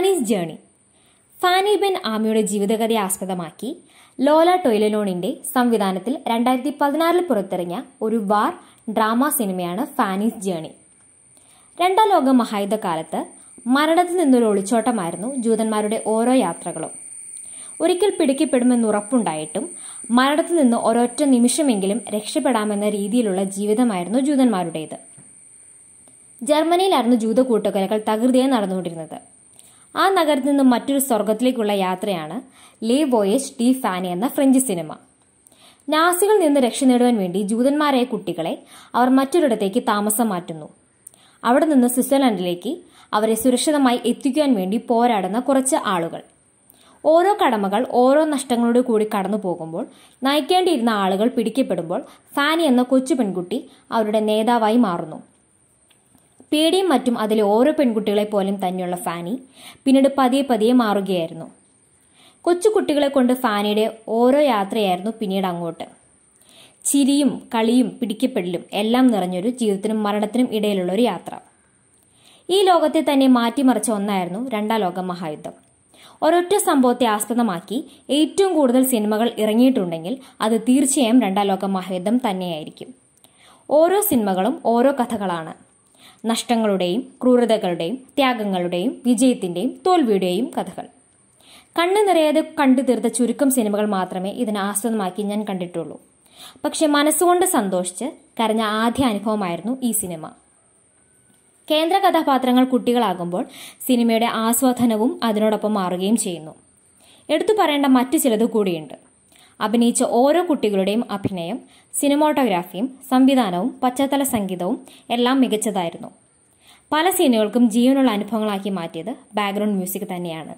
ഫാനീസ് journey Fanny Ben ആമിയുടെ ജീവിതകഥയെ ആസ്പദമാക്കി ലോല ടൊയിലനോണിന്റെ സംവിധാനത്തിൽ രണ്ടായിരത്തി പതിനാറിൽ പുറത്തിറങ്ങിയ ഒരു വാർ ഡ്രാമ സിനിമയാണ് ഫാനീസ് ജേണി രണ്ടാം ലോക മഹായുദ്ധകാലത്ത് മരണത്തിൽ നിന്നൊരു ഒളിച്ചോട്ടമായിരുന്നു ജൂതന്മാരുടെ ഓരോ യാത്രകളും ഒരിക്കൽ പിടിക്കപ്പെടുമെന്ന് ഉറപ്പുണ്ടായിട്ടും മരണത്തിൽ നിന്ന് ഒരൊറ്റ നിമിഷമെങ്കിലും രക്ഷപ്പെടാമെന്ന രീതിയിലുള്ള ജീവിതമായിരുന്നു ജൂതന്മാരുടേത് ജർമ്മനിയിലായിരുന്നു ജൂത കൂട്ടുകലകൾ തകൃതിയായി നടന്നുകൊണ്ടിരുന്നത് ആ നഗരത്തിൽ നിന്ന് മറ്റൊരു സ്വർഗത്തിലേക്കുള്ള യാത്രയാണ് ലേ വോയേജ് ഡി ഫാനി എന്ന ഫ്രഞ്ച് സിനിമ നാസികളിൽ നിന്ന് രക്ഷ നേടുവാൻ വേണ്ടി ജൂതന്മാരായ കുട്ടികളെ അവർ മറ്റൊരിടത്തേക്ക് താമസം മാറ്റുന്നു അവിടെ നിന്ന് സ്വിറ്റ്സർലൻഡിലേക്ക് അവരെ സുരക്ഷിതമായി എത്തിക്കുവാൻ വേണ്ടി പോരാടുന്ന കുറച്ച് ആളുകൾ ഓരോ കടമകൾ ഓരോ നഷ്ടങ്ങളോട് കൂടി കടന്നു പോകുമ്പോൾ നയിക്കേണ്ടിയിരുന്ന ആളുകൾ പിടിക്കപ്പെടുമ്പോൾ ഫാനി എന്ന കൊച്ചു പെൺകുട്ടി അവരുടെ നേതാവായി മാറുന്നു പേടിയും മറ്റും അതിലെ ഓരോ പെൺകുട്ടികളെ പോലും തന്നെയുള്ള ഫാനി പിന്നീട് പതിയെ പതിയെ മാറുകയായിരുന്നു കൊച്ചുകുട്ടികളെ കൊണ്ട് ഫാനിയുടെ ഓരോ യാത്രയായിരുന്നു പിന്നീട് അങ്ങോട്ട് ചിരിയും കളിയും പിടിക്കപ്പെടലും എല്ലാം നിറഞ്ഞൊരു ജീവിതത്തിനും മരണത്തിനും ഇടയിലുള്ള ഒരു യാത്ര ഈ ലോകത്തെ തന്നെ മാറ്റിമറിച്ച ഒന്നായിരുന്നു രണ്ടാം ലോക മഹായുദ്ധം ഒരൊറ്റ സംഭവത്തെ ആസ്പദമാക്കി ഏറ്റവും കൂടുതൽ സിനിമകൾ ഇറങ്ങിയിട്ടുണ്ടെങ്കിൽ അത് തീർച്ചയായും രണ്ടാം ലോക മഹായുദ്ധം തന്നെയായിരിക്കും ഓരോ സിനിമകളും ഓരോ കഥകളാണ് നഷ്ടങ്ങളുടെയും ക്രൂരതകളുടെയും ത്യാഗങ്ങളുടെയും വിജയത്തിന്റെയും തോൽവിയുടെയും കഥകൾ കണ്ണു നിറയാതെ കണ്ടു തീർത്ത ചുരുക്കം സിനിമകൾ മാത്രമേ ഇതിനെ ആസ്വദമാക്കി ഞാൻ കണ്ടിട്ടുള്ളൂ പക്ഷെ മനസ്സുകൊണ്ട് സന്തോഷിച്ച് കരഞ്ഞ ആദ്യ അനുഭവമായിരുന്നു ഈ സിനിമ കേന്ദ്ര കഥാപാത്രങ്ങൾ കുട്ടികളാകുമ്പോൾ സിനിമയുടെ ആസ്വാദനവും അതിനോടൊപ്പം മാറുകയും ചെയ്യുന്നു എടുത്തു പറയേണ്ട മറ്റു ചിലത് കൂടിയുണ്ട് അഭിനയിച്ച ഓരോ കുട്ടികളുടെയും അഭിനയം സിനിമോട്ടോഗ്രാഫിയും സംവിധാനവും പശ്ചാത്തല സംഗീതവും എല്ലാം മികച്ചതായിരുന്നു പല സീനുകൾക്കും ജീവനുള്ള അനുഭവങ്ങളാക്കി മാറ്റിയത് ബാക്ക്ഗ്രൗണ്ട് മ്യൂസിക് തന്നെയാണ്